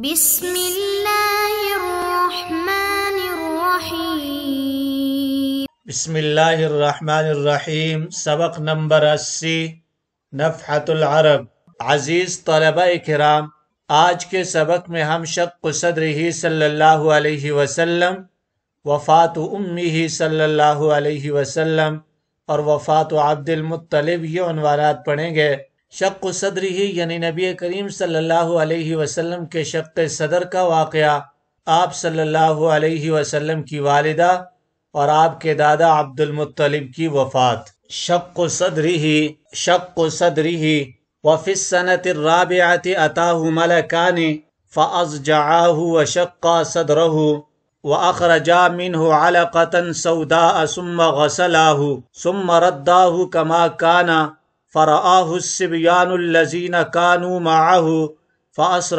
بسم اللہ الرحمن الرحیم بسم اللہ الرحمن الرحیم سبق نمبر اسی نفحت العرب عزیز طلبہ کرام آج کے سبق میں ہم شق صدر ہی صلی اللہ علیہ وسلم وفات امی ہی صلی اللہ علیہ وسلم اور وفات عبد المطلب یہ عنوانات پڑھیں گے شق و ہی یعنی نبی کریم صلی اللہ علیہ وسلم کے شق صدر کا واقعہ آپ صلی اللہ علیہ وسلم کی والدہ اور آپ کے دادا عبد المطلب کی وفات شق و صدر شق و صدر وفی صنعت رابع ملکان فعض جہ و شق صدر اخرا جامن علی قطن سعودا سم غسل سم رداہ کما کانا فرآہ سبیان کان فسر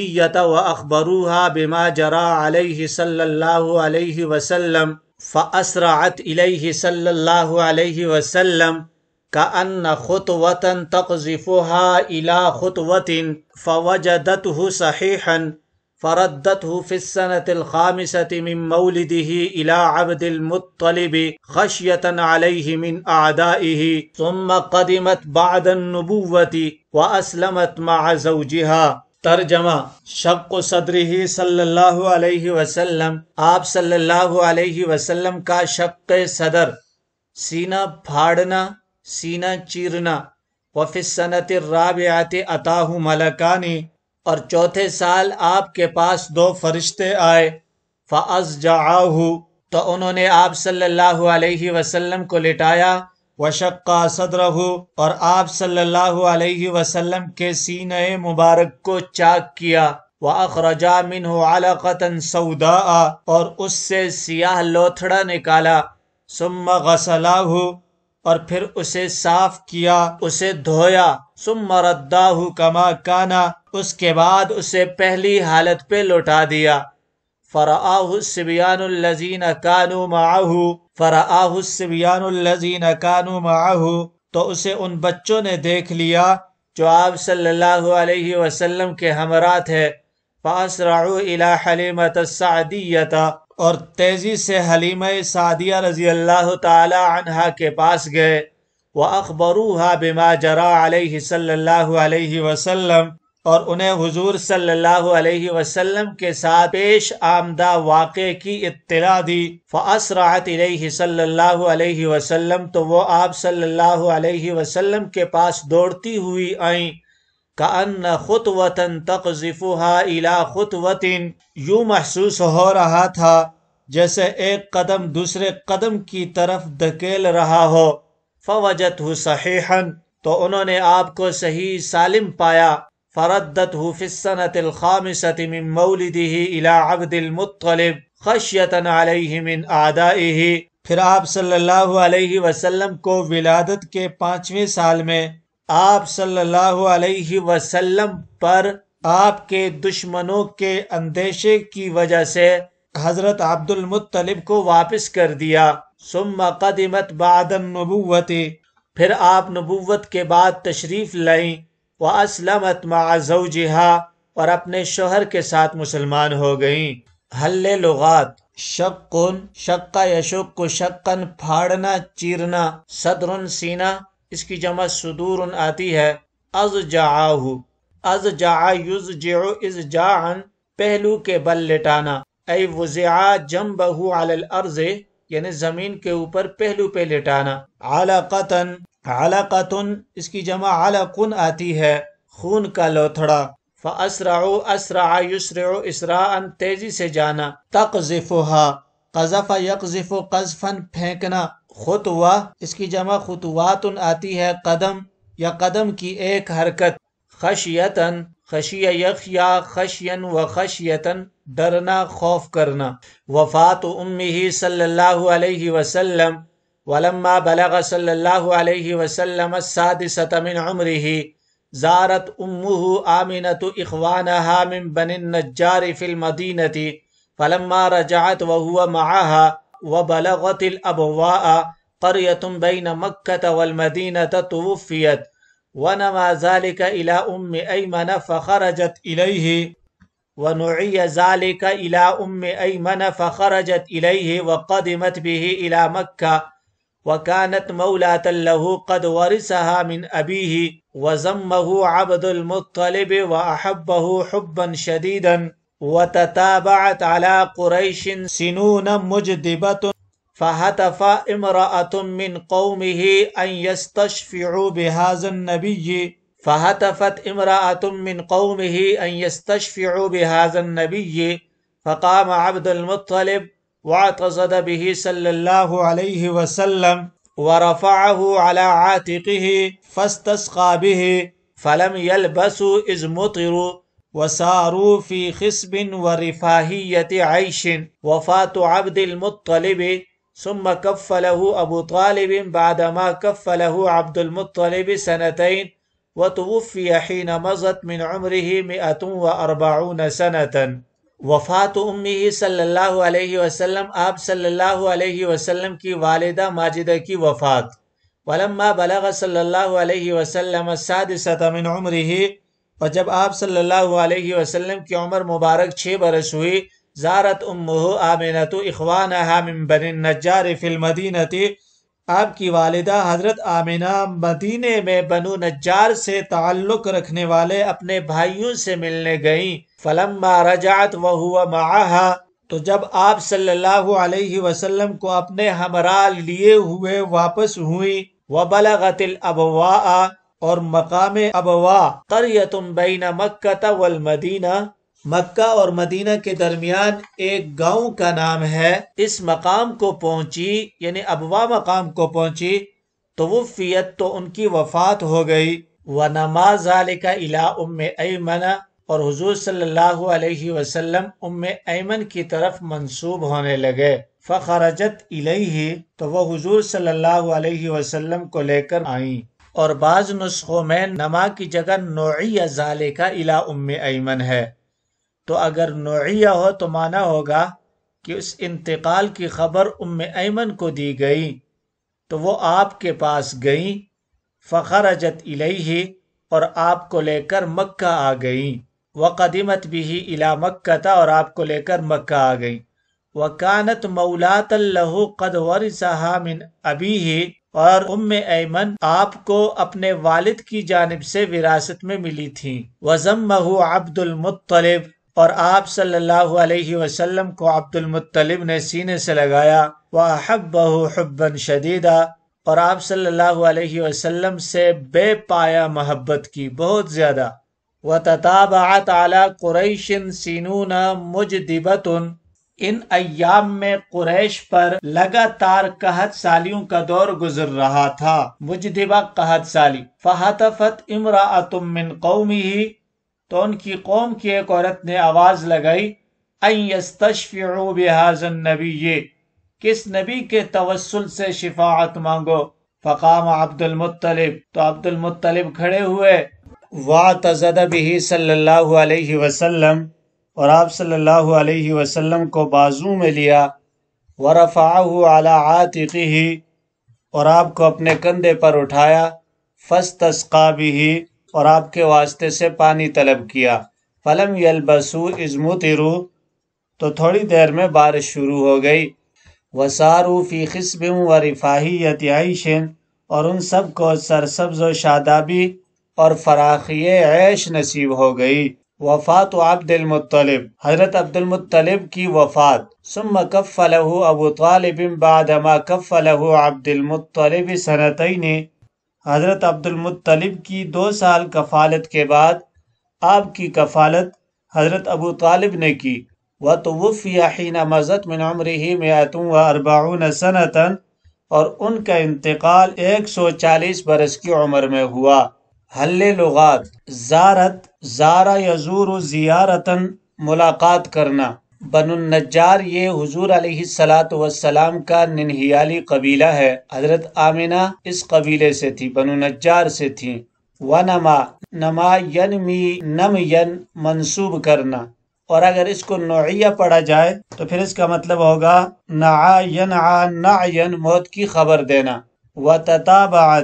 و اخبر صلی اللہ علیہ وسلم فأسرعت فعسر صلی اللہ علیہ وسلم کا خطوة تقذفها وطن خطوة فوجدته دت فردته في السنة الخامسة من مولده إلى عبد المطلب خشية عليه من أعدائه ثم قدمت بعد النبوة وأسلمت مع زوجها ترجمہ شق صدری صلی اللہ علیہ وسلم آپ صلی اللہ علیہ وسلم کا شق صدر سینہ پھاڑنا سینہ چیرنا وفی سنت رابعت اتاہ ملکانی اور چوتھے سال آپ کے پاس دو فرشتے آئے فعض تو انہوں نے آپ صلی اللہ علیہ وسلم کو لٹایا وشق کا صدر اور آپ صلی اللہ علیہ وسلم کے سینے مبارک کو چاک کیا وہ اخرجا من علاقتاً سودا اور اس سے سیاہ لوتھڑا نکالا ثم غسلا اور پھر اسے صاف کیا اسے دھویا ثم رداہ کما کانا اس کے بعد اسے پہلی حالت پہ لوٹا دیا فرآہ السبیان الذین کانو معاہ فرآہ السبیان الذین کانو معاہ تو اسے ان بچوں نے دیکھ لیا جو آپ صلی اللہ علیہ وسلم کے ہمراہ تھے فاسرعوا الی حلیمت السعدیتا اور تیزی سے حلیمہ سعدیہ رضی اللہ تعالی عنہا کے پاس گئے وہ علیہ صلی اللہ علیہ وسلم اور انہیں حضور صلی اللہ علیہ وسلم کے ساتھ پیش آمدہ واقع کی اطلاع دی فسرات صلی اللہ علیہ وسلم تو وہ آپ صلی اللہ علیہ وسلم کے پاس دوڑتی ہوئی آئیں کا خط وطن الى علا خط وطن یو محسوس ہو رہا تھا جیسے ایک قدم دوسرے قدم کی طرف دھکیل رہا ہو فوجت آپ کو صحیح سالم پایا فردت ہو من الی عبد المطلب خشیت علیہ من پھر آپ صلی اللہ علیہ وسلم کو ولادت کے پانچویں سال میں آپ صلی اللہ علیہ وسلم پر آپ کے دشمنوں کے اندیشے کی وجہ سے حضرت عبد المطلب کو واپس کر دیا ثم قدمت بعد النبوت پھر آپ نبوت کے بعد تشریف لائیں واسلمت مع زوجها اور اپنے شوہر کے ساتھ مسلمان ہو گئیں حل لغات شکن شکا یشق شقن پھاڑنا چیرنا سینہ اس کی جمع صدور آتی ہے از از از جا جا یوز پہلو کے بل لٹانا جم بہ الارض یعنی زمین کے اوپر پہلو پہ لٹانا اعلی قطن اعلی اس کی جمع اعلی کن آتی ہے خون کا لوتھڑا ان تیزی سے جانا تقذفها قذف یقذف و قذفن پھینکنا خطوہ اس کی جمع خطوات یا قدم کی ایک حرکت خشیتن یخ یا خشین و خشیتن ڈرنا خوف کرنا وفات ام صلی اللہ علیہ وسلم ولما بلغ صلی اللہ علیہ وسلم السادسة من عمره زارت امه آمین اخوانها من بن النجار في فلم فلما رجعت وهو معها وبلغت الأبواء قرية بين مكة والمدينة توفيت ونما ذلك إلى أم أيمن فخرجت إليه ونعي ذلك إلى أم أيمن فخرجت إليه وقدمت به إلى مكة وكانت مولاة له قد ورثها من أبيه وزمه عبد المطلب وأحبه حبا شديدا وتتابعت على قريش سنون مجدبة فهتف امرأة من قومه أن يستشفعوا بهذا النبي فهتفت امرأة من قومه أن يستشفعوا بهذا النبي فقام عبد المطلب واعتصد به صلى الله عليه وسلم ورفعه على عاتقه فاستسقى به فلم يلبسوا إذ مطروا وساروا في خصب ورفاهية عيش وفاة عبد المطلب ثم كفله أبو طالب بعدما كفله عبد المطلب سنتين وتوفي حين مضت من عمره مئة وأربعون سنة وفاة أمه صلى الله عليه وسلم آب صلى الله عليه وسلم كي والدة ماجدة كي وفاة ولما بلغ صلى الله عليه وسلم السادسة من عمره اور جب آپ صلی اللہ علیہ وسلم کی عمر مبارک چھ برس ہوئی زارت امہ بن فی آپ کی والدہ حضرت آمینہ مدینہ میں بنو نجار سے تعلق رکھنے والے اپنے بھائیوں سے ملنے گئیں رجعت وہو معاہا تو جب آپ صلی اللہ علیہ وسلم کو اپنے ہمراہ لیے ہوئے واپس ہوئی وَبَلَغَتِ الْأَبْوَاءَ اور مقام ابوا قریتم بین مکہ والمدینہ مکہ اور مدینہ کے درمیان ایک گاؤں کا نام ہے اس مقام کو پہنچی یعنی ابوا مقام کو پہنچی تو وہ فیت تو ان کی وفات ہو گئی و نماز کا الا ام ایمنا اور حضور صلی اللہ علیہ وسلم ام ایمن کی طرف منسوب ہونے لگے فخرجت الیہ تو وہ حضور صلی اللہ علیہ وسلم کو لے کر آئیں اور بعض نسخوں میں نما کی جگہ نوعیہ ظالے کا الا ام ایمن ہے تو اگر نوعیہ ہو تو مانا ہوگا کہ اس انتقال کی خبر ام ایمن کو دی گئی تو وہ آپ کے پاس گئیں فخر اجت ہی اور آپ کو لے کر مکہ آ گئیں وہ قدیمت بھی ہی مکہ تھا اور آپ کو لے کر مکہ آ گئیں وہ کانت مولاد اللہ قدور صاحب ابھی ہی اور ام ایمن آپ کو اپنے والد کی جانب سے وراثت میں ملی تھیں المطلب اور آپ صلی اللہ علیہ وسلم کو عبد المطلب نے سینے سے لگایا واہب بہو شدیدہ اور آپ صلی اللہ علیہ وسلم سے بے پایا محبت کی بہت زیادہ وَتَتَابَعَتْ تطاب قُرَيْشٍ سِنُونَ مُجْدِبَتٌ ان ایام میں قریش پر لگاتار قحط سالیوں کا دور گزر رہا تھا مجدبہ قحط سالی فہتفت فت من قومی ہی تو ان کی قوم کی ایک عورت نے آواز لگائی یستشفعوا بهذا نبی کس نبی کے توسل سے شفاعت مانگو فقام عبد المطلب تو عبد المطلب کھڑے ہوئے وا به صلی اللہ علیہ وسلم اور آپ صلی اللہ علیہ وسلم کو بازو میں لیا ورفعہ علی عاتقہ اور آپ کو اپنے کندھے پر اٹھایا فستسقا بھی ہی اور آپ کے واسطے سے پانی طلب کیا فلم یلبسو ازمو ترو تو تھوڑی دیر میں بارش شروع ہو گئی وسارو فی خصب و رفاہیت عیشن اور ان سب کو سرسبز و شادابی اور فراخی عیش نصیب ہو گئی وفات عبد المطلب حضرت عبد المطلب کی وفات ثم ابو طالب کف له عبد المطلب سنتین حضرت عبد المطلب کی دو سال کفالت کے بعد آپ کی کفالت حضرت ابو طالب نے کی وہ تو مذہب میں اور ان کا انتقال ایک سو چالیس برس کی عمر میں ہوا حل لغات زارت زارا یزور زیارتن ملاقات کرنا بن النجار یہ حضور علیہ سلاۃ وسلام کا ننہیالی قبیلہ ہے حضرت آمینہ اس قبیلے سے تھی بن النجار سے تھی و نما نما می ین منسوب کرنا اور اگر اس کو نوعیہ پڑھا جائے تو پھر اس کا مطلب ہوگا نعا موت کی خبر دینا و تتابع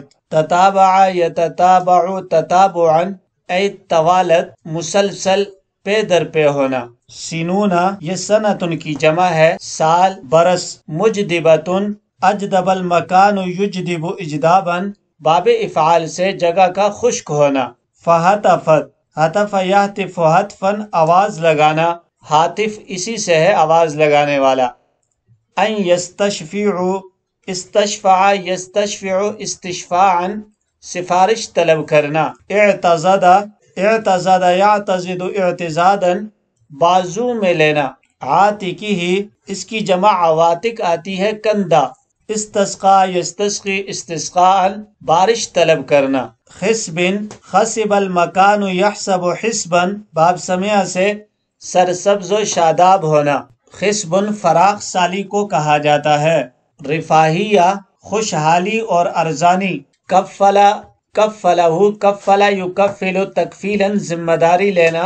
یتتابع تتابعن اے طوالت مسلسل پے در پے ہونا سینونا یہ صنعتن کی جمع ہے سال برس مجدبتن اجدب المکان یجدب اجدابن باب افعال سے جگہ کا خشک ہونا فہتفت حتف یحتف حتفن آواز لگانا حاتف اسی سے ہے آواز لگانے والا ان یستشفیعو استشفع یستشفع استشفاعن سفارش طلب کرنا اعتزادہ اعتزادہ یعتزدو اعتزادن بازو میں لینا عاتقی ہی اس کی جمع عواتق آتی ہے کندہ استسقا یستسقی استثقال بارش طلب کرنا خسبن خسب المکان یحسب حسبا باب سمیع سے سرسبز و شاداب ہونا خسبن فراخ سالی کو کہا جاتا ہے رفاہیہ خوشحالی اور ارزانی کفلا کفلا ہو کفلا یو کب تکفیلا ذمہ داری لینا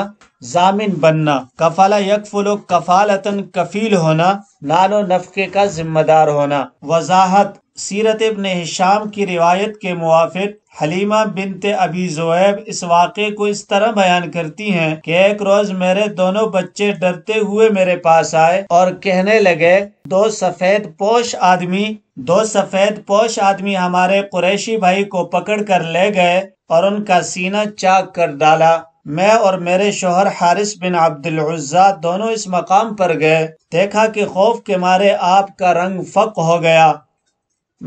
ضامن بننا کفلا یکفلو فلو کفالتن کفیل ہونا نان و نفقے کا ذمہ دار ہونا وضاحت سیرت ابن شام کی روایت کے موافق حلیمہ بنت ابی زویب اس واقعے کو اس طرح بیان کرتی ہیں کہ ایک روز میرے دونوں بچے ڈرتے ہوئے میرے پاس آئے اور کہنے لگے دو سفید پوش آدمی دو سفید پوش آدمی ہمارے قریشی بھائی کو پکڑ کر لے گئے اور ان کا سینہ چاک کر ڈالا میں اور میرے شوہر حارث بن العزا دونوں اس مقام پر گئے دیکھا کہ خوف کے مارے آپ کا رنگ فق ہو گیا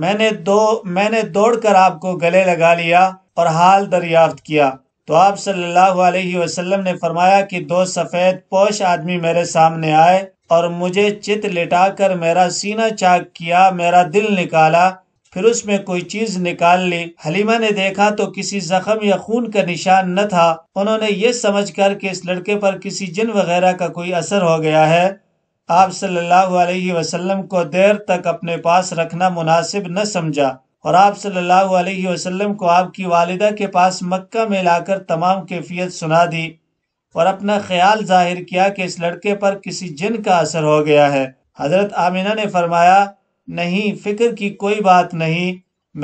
میں نے دو میں نے دوڑ کر آپ کو گلے لگا لیا اور حال دریافت کیا تو آپ صلی اللہ علیہ وسلم نے فرمایا کہ دو سفید پوش آدمی میرے سامنے آئے اور مجھے چت لٹا کر میرا سینہ چاک کیا میرا دل نکالا پھر اس میں کوئی چیز نکال لی حلیمہ نے دیکھا تو کسی زخم یا خون کا نشان نہ تھا انہوں نے یہ سمجھ کر کہ اس لڑکے پر کسی جن وغیرہ کا کوئی اثر ہو گیا ہے آپ صلی اللہ علیہ وسلم کو دیر تک اپنے پاس رکھنا مناسب نہ سمجھا اور آپ صلی اللہ علیہ وسلم کو آپ کی والدہ کے پاس مکہ میں لا کر تمام کیفیت سنا دی اور اپنا خیال ظاہر کیا کہ اس لڑکے پر کسی جن کا اثر ہو گیا ہے حضرت آمینہ نے فرمایا نہیں فکر کی کوئی بات نہیں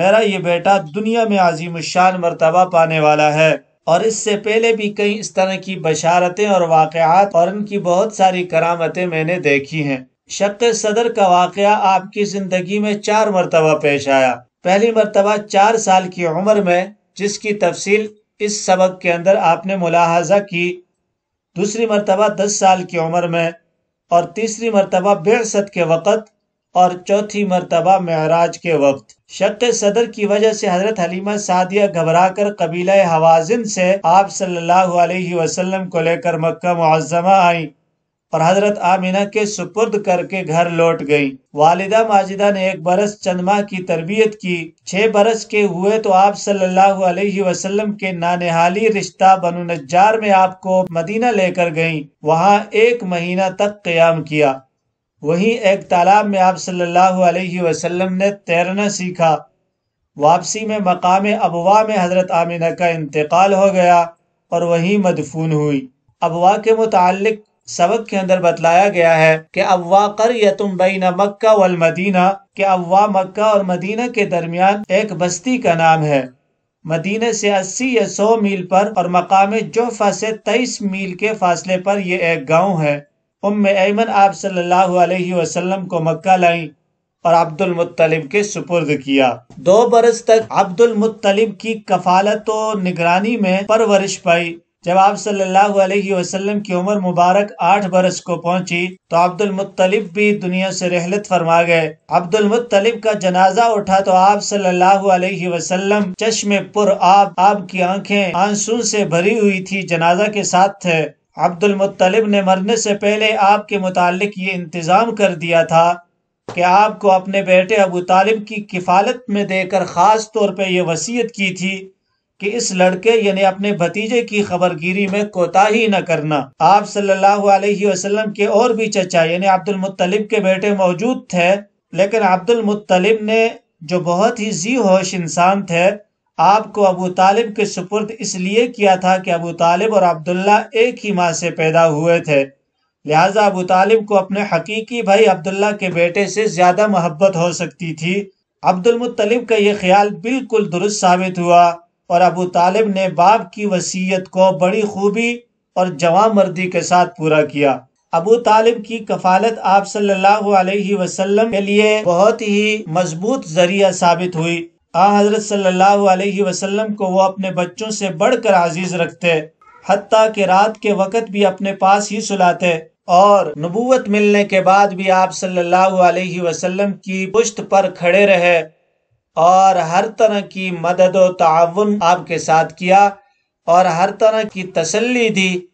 میرا یہ بیٹا دنیا میں عظیم الشان مرتبہ پانے والا ہے اور اس سے پہلے بھی کئی اس طرح کی بشارتیں اور واقعات اور ان کی بہت ساری کرامتیں میں نے دیکھی ہیں شق صدر کا واقعہ آپ کی زندگی میں چار مرتبہ پیش آیا پہلی مرتبہ چار سال کی عمر میں جس کی تفصیل اس سبق کے اندر آپ نے ملاحظہ کی دوسری مرتبہ دس سال کی عمر میں اور تیسری مرتبہ بے کے وقت اور چوتھی مرتبہ معراج کے وقت شک صدر کی وجہ سے حضرت حلیمہ سعدیہ گھبرا کر قبیلہ حوازن سے آپ صلی اللہ علیہ وسلم کو لے کر مکہ معظمہ آئیں اور حضرت آمینہ کے سپرد کر کے گھر لوٹ گئی والدہ ماجدہ نے ایک برس چند ماہ کی تربیت کی چھ برس کے ہوئے تو آپ صلی اللہ علیہ وسلم کے نانحالی رشتہ بنو نجار میں آپ کو مدینہ لے کر گئیں وہاں ایک مہینہ تک قیام کیا وہیں تالاب میں آپ صلی اللہ علیہ وسلم نے تیرنا سیکھا واپسی میں مقام ابوا میں حضرت آمینہ کا انتقال ہو گیا اور وہیں مدفون ہوئی ابوا کے متعلق سبق کے اندر بتلایا گیا ہے کہ ابوا کر یا تمبینہ مکہ والمدینہ کہ ابوا مکہ اور مدینہ کے درمیان ایک بستی کا نام ہے مدینہ سے اسی یا سو میل پر اور مقام جوفہ سے تیئیس میل کے فاصلے پر یہ ایک گاؤں ہے ام ایمن آپ صلی اللہ علیہ وسلم کو مکہ لائیں اور عبد المطلب کے سپرد کیا دو برس تک عبد المطلب کی کفالت و نگرانی میں پرورش پائی جب آپ صلی اللہ علیہ وسلم کی عمر مبارک آٹھ برس کو پہنچی تو عبد المطلب بھی دنیا سے رحلت فرما گئے عبد المطلب کا جنازہ اٹھا تو آپ صلی اللہ علیہ وسلم چشم پر آب آپ کی آنکھیں آنسو سے بھری ہوئی تھی جنازہ کے ساتھ تھے عبد المطلب نے مرنے سے پہلے آپ کے متعلق یہ انتظام کر دیا تھا کہ آپ کو اپنے بیٹے ابو طالب کی کفالت میں دے کر خاص طور پہ یہ وصیت کی تھی کہ اس لڑکے یعنی اپنے بھتیجے کی خبر گیری میں کوتاہی نہ کرنا آپ صلی اللہ علیہ وسلم کے اور بھی چچا یعنی عبد المطلب کے بیٹے موجود تھے لیکن عبد المطلب نے جو بہت ہی زی ہوش انسان تھے آپ کو ابو طالب کے سپرد اس لیے کیا تھا کہ ابو طالب اور عبداللہ ایک ہی ماہ سے پیدا ہوئے تھے لہٰذا ابو طالب کو اپنے حقیقی بھائی عبداللہ کے بیٹے سے زیادہ محبت ہو سکتی تھی عبد المطلب کا یہ خیال بالکل درست ثابت ہوا اور ابو طالب نے باپ کی وسیعت کو بڑی خوبی اور جوان مردی کے ساتھ پورا کیا ابو طالب کی کفالت آپ صلی اللہ علیہ وسلم کے لیے بہت ہی مضبوط ذریعہ ثابت ہوئی آ حضرت صلی اللہ علیہ وسلم کو وہ اپنے بچوں سے بڑھ کر عزیز رکھتے حتیٰ کہ رات کے وقت بھی اپنے پاس ہی سلاتے اور نبوت ملنے کے بعد بھی آپ صلی اللہ علیہ وسلم کی پشت پر کھڑے رہے اور ہر طرح کی مدد و تعاون آپ کے ساتھ کیا اور ہر طرح کی تسلی دی